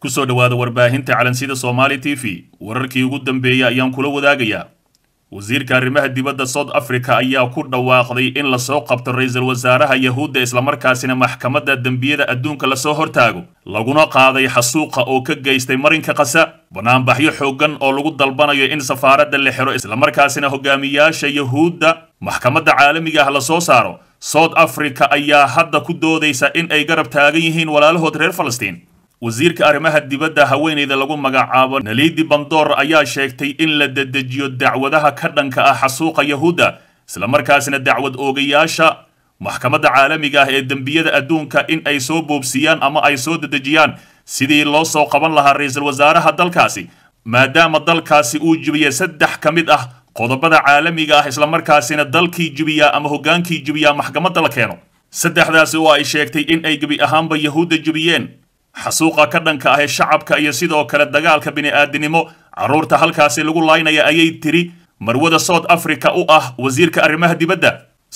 kusoo dhowaada warbaahinta calansida somaali t v wararkii ugu dambeeyey ayaan kula wadaagayaa wasiirka arrimaha dibadda south africa ayaa ku dhawaaqday in lasoo qabto ra-iisul wasaaraha yahuudda islamarkaasina maxkamadda dembiyada adduunka lasoo hortaago laguna qaaday xasuuqa oo ka geystay marinka kasa banaanbaxyo xooggan oo lagu dalbanayo in safaaradda la xiro islamarkaasina hogaamiyaasha yahuudda maxkamadda caalamiga ah lasoo saaro south africa ayaa hadda ku doodaysa in ay garab taagan yihiin walaalahood reer falastiin wasiirka arrimaha dibadda haweenayda lagu magacaabo naliidi bandoor ayaa sheegtay in la dedejiyo dacwadaha ka dhanka ah xasuuqa yahuudda islamarkaasna dacwad oogayaasha maxkamadda caalamiga ah ee dembiyada adduunka in ay soo boobsiiyaan ama ay soo dedejiyaan sidii loo soo qaban lahaa ra-iisul wasaaraha dalkaasi maadaama dalkaasi uu jibiyay saddex ka mid ah qodobada caalamiga ah islamarkaasina dalkii jibiyaa ama hoggaankii jibiyaa maxkamadda la keeno saddexdaasi oo ay sheegtay in ay gebi ahaanba yahuudda jibiyeen xasuuqa ka dhanka ah ee shacabka iyo sidoo kale dagaalka bini'aadinimo carruurta halkaasi lagu laynaya ayay tidhi marwada south africa u ah wasiirka arrimaha dibadda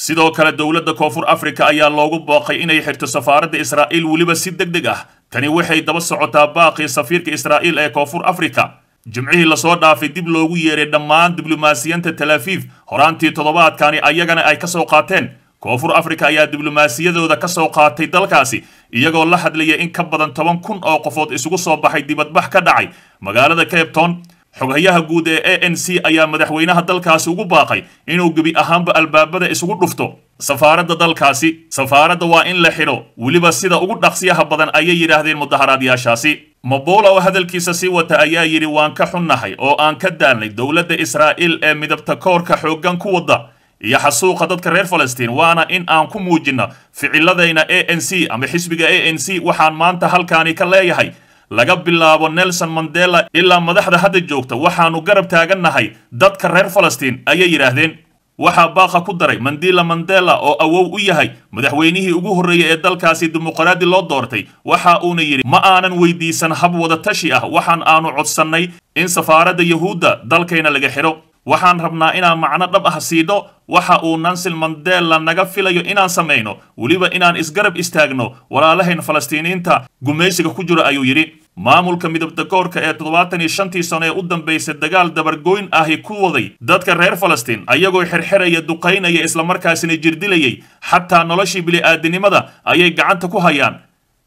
sidoo kale dowladda koonfur afrika ayaa loogu booqay inay xirto safaaradda israa'iil weliba si deg deg ah tani waxay daba socotaa baaqii safiirka israa'iil ee koonfur afrika jimcihii lasoo dhaafay dib loogu yeedhay dhammaan diblomaasiyiinta talaafiif horaantii toddobaadkani ayagana ay ka soo qaateen koonfur afrika ayaa diblomaasiyadooda ka soo qaatay dalkaasi iyagoo la hadlaya in ka badan toban kun oo qofood isugu soo baxay dibadbax ka dhacay magaalada cape town xoghayaha guud ee a n c ayaa madaxweynaha dalkaasi ugu baaqay inuu gebi ahaanba albaabada isugu dhufto safaaradda dalkaasi safaaradda waa in la xidho weliba sida ugu dhaqsiyaha badan ayay yidhaahdeen mudaharaadyaashaasi mabola oo hadalkiisa sii wata ayaa yidhi waan ka xunnahay oo aan ka daalnay dowladda israa'iil ee midabta koorka xooggan ku wadda iyo xasuuqa dadka reer falastiin waana in aan ku muujinno ficiladayna a n c ama xisbiga a n c waxaan maanta halkaani ka leeyahay laga bilaabo nelson mandela ilaa madaxda hadda joogta waxaannu garab taagannahay dadka reer falastiin ayay yidhaahdeen waxaa baaqa ku daray mandila mandela oo awow u yahay madaxweynihii ugu horreeyey ee dalkaasi dimuqraadi loo doortay waxa uuna yidhi ma aanan weydiisan hab wadatashi ah waxaan aanu codsannay in safaaradda yahuudda dalkayna laga xidho waxaan rabnaa inaan macno dhab ah siidho waxa uu nansil mandela naga filayo inaan samayno weliba inaan isgarab istaagno walaalahayn falastiiniinta gumaysiga ku jira ayuu yidhi maamulka midabdagoorka ee toddobaatan iyo shantii sano ee u dambaysay dagaal dabargoyn ahi ku waday dadka reer falastiin ayagoo xirxiraya duqaynaya islamarkaasina jirdilayay xataa noloshii bili'aadinimada ayay gacanta ku hayaan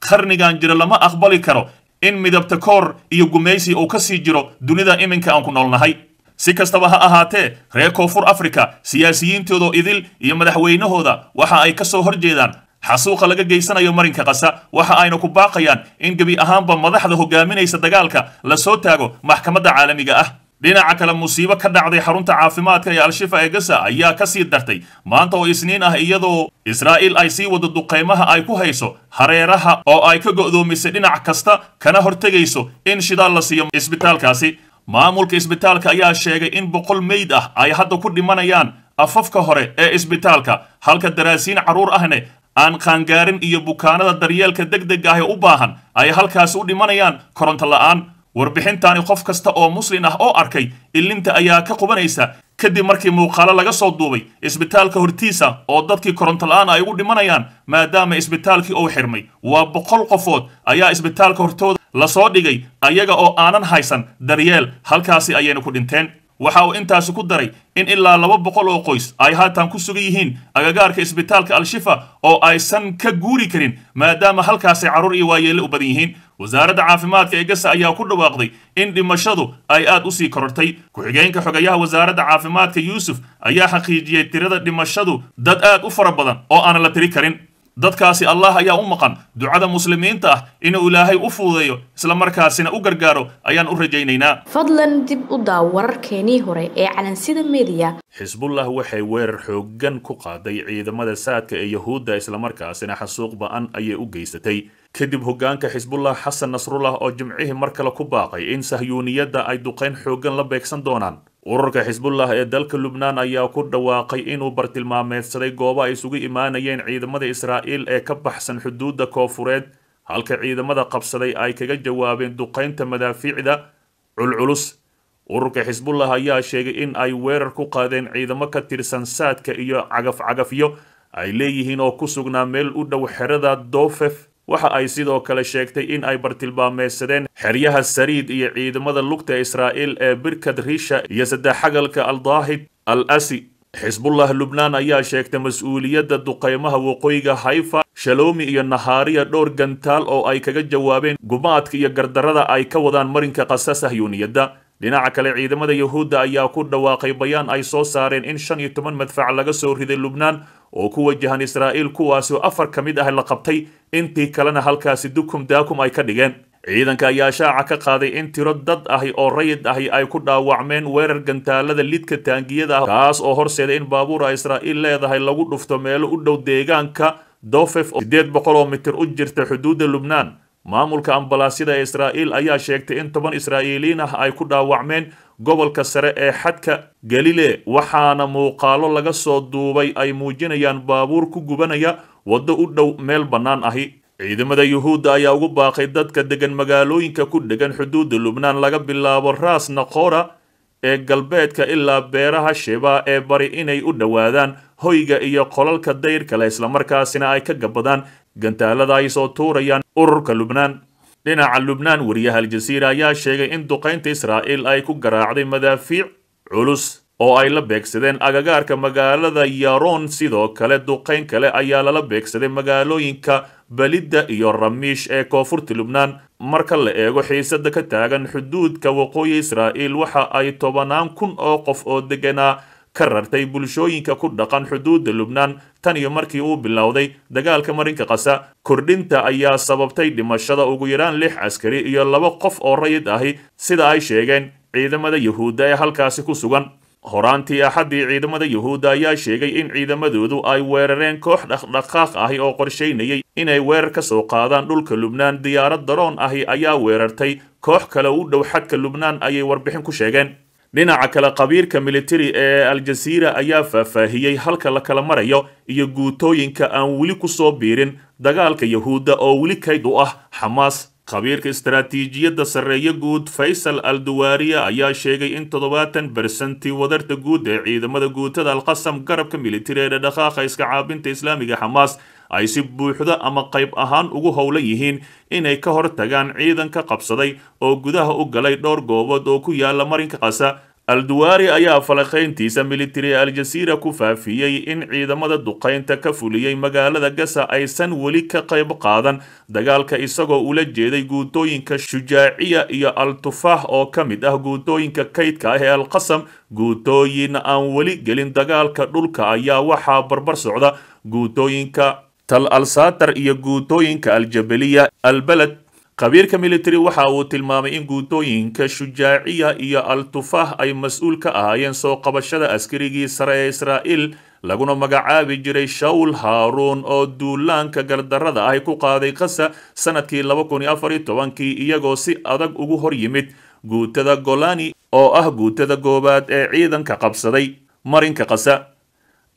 qarnigan jira lama aqbali karo in midabtakoor iyo gumaysi uu ka sii jiro dunida iminka aan ku noolnahay si kastaba ha ahaatee reer koonfur afrika siyaasiyiintoodoo idil iyo madaxweynahooda waxa ay ka soo horjeedaan xasuuqa laga geysanayo marinka qasa waxa ayna ku baaqayaan in gebi ahaanba madaxda hogaaminaysa dagaalka la soo taago maxkamadda caalamiga ah dhinaca kale musiibo ka dhacday xarunta caafimaadka ee al-shifa ee gaza ayaa ka sii dartay maanta oo isniin ah iyadoo israa'iil ay sii wado duqaymaha ay ku hayso hareeraha oo ay ka go'doomisay dhinac kasta kana hortegayso in shidaal la siiyo isbitaalkaasi maamulka isbitaalka ayaa sheegay in boqol meyd ah ay hadda ku dhimanayaan afafka hore ee isbitaalka halka daraasiin carruur ahne aan qaangaarin iyo bukaanada daryeelka deg deg ah ee u baahan ay halkaas u dhimanayaan koronto la'aan warbixintaani qof kasta oo muslin ah oo arkay ilinta ayaa ka qubanaysa kadib markii muuqaalo laga soo duubay isbitaalka hortiisa oo dadkii koronto la'aan ay ugu dhimanayaan maadaama isbitaalkii uu xirmay waa boqol qofood ayaa isbitaalka hortooda la soo dhigay ayaga oo aanan haysan daryeel halkaasi ayayna ku dhinteen waxa uu intaasi ku daray in ilaa laba boqol oo qoys ay haatan ku sugan yihiin agagaarka isbitaalka al-shifa oo aysan ka guuri karin maadaama halkaasi carruur iyo waayeelle u badan yihiin wasaaradda caafimaadka ee ayaa ku dhawaaqday in dhimashadu ay aad u sii korortay ku-xigeenka xogayaha wasaaradda caafimaadka yuusuf ayaa xaqiijiyey tirada dhimashadu dad aad u fara badan oo aan la tiri karin dadkaasi allah ayaa u maqan ducada muslimiinta ah inuu ilaahay u fududeeyo islamarkaasina u gargaaro ayaan u rajaynaynaa fadlan dib u daaw wararkeenii hore ee calansida mediya xisbullah waxay weerar xooggan ku qaaday ciidamada saadka ee yahuudda islamarkaasina xasuuq ba'an ayay u geysatay kadib hogaanka xisbullah xasan nasrullah oo jimcihii mar kale ku baaqay in sahyuuniyadda ay duqeyn xooggan la beegsan doonaan ururka xisbullah ee dalka lubnaan ayaa ku dhawaaqay inuu bartilmaameedsaday goobo ay isugu imaanayeen ciidamada israa'iil ee ka baxsan xuduudda koofureed halka ciidamada qabsaday ay kaga jawaabeen duqeynta madaafiicda culculus ururka xisbullah ayaa sheegay in ay weerar ku qaadeen ciidamo ka tirsan saadka iyo cagaf cagafyo ay leeyihiin oo ku sugnaa meel u dhow xerada doofef waxa ay sidoo kale sheegtay in ay bartilmaameysadeen xeryaha sariid iyo ciidamada lugta israa'iil ee birkad riisha iyo saddex xagalka aldaahid al asi xisbullah lubnaan ayaa sheegtay mas-uuliyadda duqaymaha waqooyiga haifa shaloomi iyo nahaariya dhowr gantaal oo ay kaga jawaabeen gumaadka iyo gardarrada ay ka wadaan marinka qasa sahyuuniyadda dhinaca kale ciidamada yahuudda ayaa ku dhawaaqay bayaan ay soo saareen in shan iyo toban madfac laga soo riday lubnaan oo ku wajahan israa'iil oo afar ka mid ah la qabtay intii kalena halkaasi dukum daakum ay ka dhigeen ciidanka ayaa shaaca ka qaaday in tiro dad ahi oo rayid ahi ay ku dhaawacmeen weerar gantaalada lidka taangiyada ah kaas oo horseeday in baabuura israa'iil leedahay lagu dhufto meelo u dhow deegaanka dofef siddeed boqol oo mitir u jirta xuduudda lubnaan maamulka ambalaasyada ee israa'iil ayaa sheegtay in toban israa'iiliin ah ay ku dhaawacmeen gobolka sare ee xadka galile waxaana muuqaalo laga soo duubay ay muujinayaan baabuur ku gubanaya waddo u dhow meel bannaan ahi ciidamada yuhuudda ayaa ugu baaqay dadka degan magaalooyinka ku dhegan xuduudda lubnaan laga bilaabo raas naqoora ee galbeedka ilaa beeraha shibaa ee bari inay u dhowaadaan hoyga iyo qolalka dayrkale islamarkaasina ay ka gabadaan gantaalada ay soo tuurayaan ururka lubnaan dhinaca lubnaan wariyaha aljaziira ayaa sheegay in duqaynta israa'iil ay ku garaacday madaafiic culus oo ay la beegsadeen agagaarka magaalada yaroon sidoo kale duqayn kale ayaa lala beegsaday magaalooyinka balidda iyo ramiish ee koonfurta lubnaan marka la eego xiisada ka taagan xuduudka waqooyi israa'iil waxa ay tobanaan kun oo qof oo deganaa ka rartay bulshooyinka ku dhaqan xuduudda lubnaan tan iyo markii uu bilowday dagaalka marinka qasa kordhinta ayaa sababtay dhimashada ugu yaraan lix askari iyo laba qof oo rayid ahi sida ay sheegeen ciidamada yuhuudda ee halkaasi ku sugan horaantii axaddii ciidamada yuhuudda ayaa sheegay in ciidamadoodu ay weerareen koox dhaqdhaqaaq ahi oo qorshaynayay inay weerar ka soo qaadaan dhulka lubnaan diyaarad daroon ahi ayaa weerartay koox kale u dhow xadka lubnaan ayay warbixin ku sheegeen dhinaca kale qabiirka militari ee aljaziira ayaa faahfaahiyey halka la kala marayo iyo guutooyinka aan weli kusoo biirin dagaalka yahuudda oo weli kayd u ah xamaas khabiirka istaraatiijiyadda sarreeye guud faysal al duwaariya ayaa sheegay in toddobaatan bersentii wadarta guud ee ciidamada guutada alqasam garabka militari ee dhadhaqaaqa iska caabinta islaamiga xamaas ay si buuxda ama qayb ahaan ugu howlan yihiin inay ka hor tagaan ciidan qabsaday oo gudaha u galay dhowr goobood oo ku yaalla marinka qasa alduwaari ayaa falanqayntiisa militari ee aljasiira ku faafiyey in ciidamada duqaynta ka fuliyey magaalada gasa aysan weli ka qayb qaadan dagaalka isagoo ula jeeday guutooyinka shujaaciya iyo al oo ka mid ah guutooyinka kaydka ah ee alqasam guutooyin aan weli gelin dagaalka dhulka ayaa waxaa barbar socda guutooyinka tal alsaatar iyo guutooyinka aljabeliya albaled khabiirka military waxa uu tilmaamay in guutooyinka shujaaciya iyo al-tufaax ay mas-uul ka ahaayeen soo qabashada askarigii sare ee israa'iil laguna magacaabi jiray shawl haaruun oo duulaanka gardarrada ah ku qaaday khasa sannadkii tobankii iyagoo si adag ugu hor yimid guutada golani oo ah guutada goobaad ee ciidanka qabsaday marinka khasa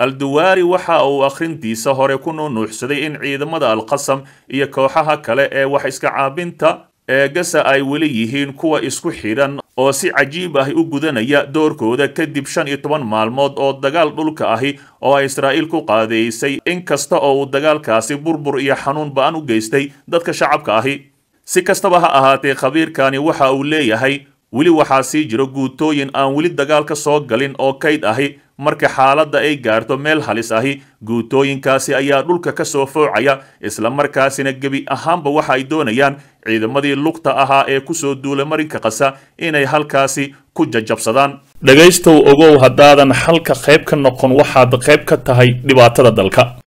alduwaari waxa uu akhrintiisa hore ku nuunuuxsaday in ciidamada alqasam iyo kooxaha kale ee wax iska caabinta ee gasa ay weli yihiin kuwa isku xidhan oo si cajiib ah u gudanaya doorkooda kadib shan iyo toban maalmood oo dagaal dhulka ahi oo ay israa'iil ku qaadaysay inkasta oo uu dagaalkaasi burbur iyo xanuun ba'an u geystay dadka shacabka ahi si kastaba ha ahaatee khabiirkani waxa uu leeyahay weli waxaa sii jiro guutooyin aan weli dagaalka soo galin oo kayd ahi marka xaaladda ay gaarto meel halis ahi guutooyinkaasi ayaa dhulka ka soo foocaya isla markaasina gebi ahaanba waxa ay doonayaan ciidamadii lugta ahaa ee ku soo duulay marinka qasa inay halkaasi ku jajabsadaan dhegaystow ogow haddaadan xalka qayb ka noqon waxaad qayb ka tahay dhibaatada dalka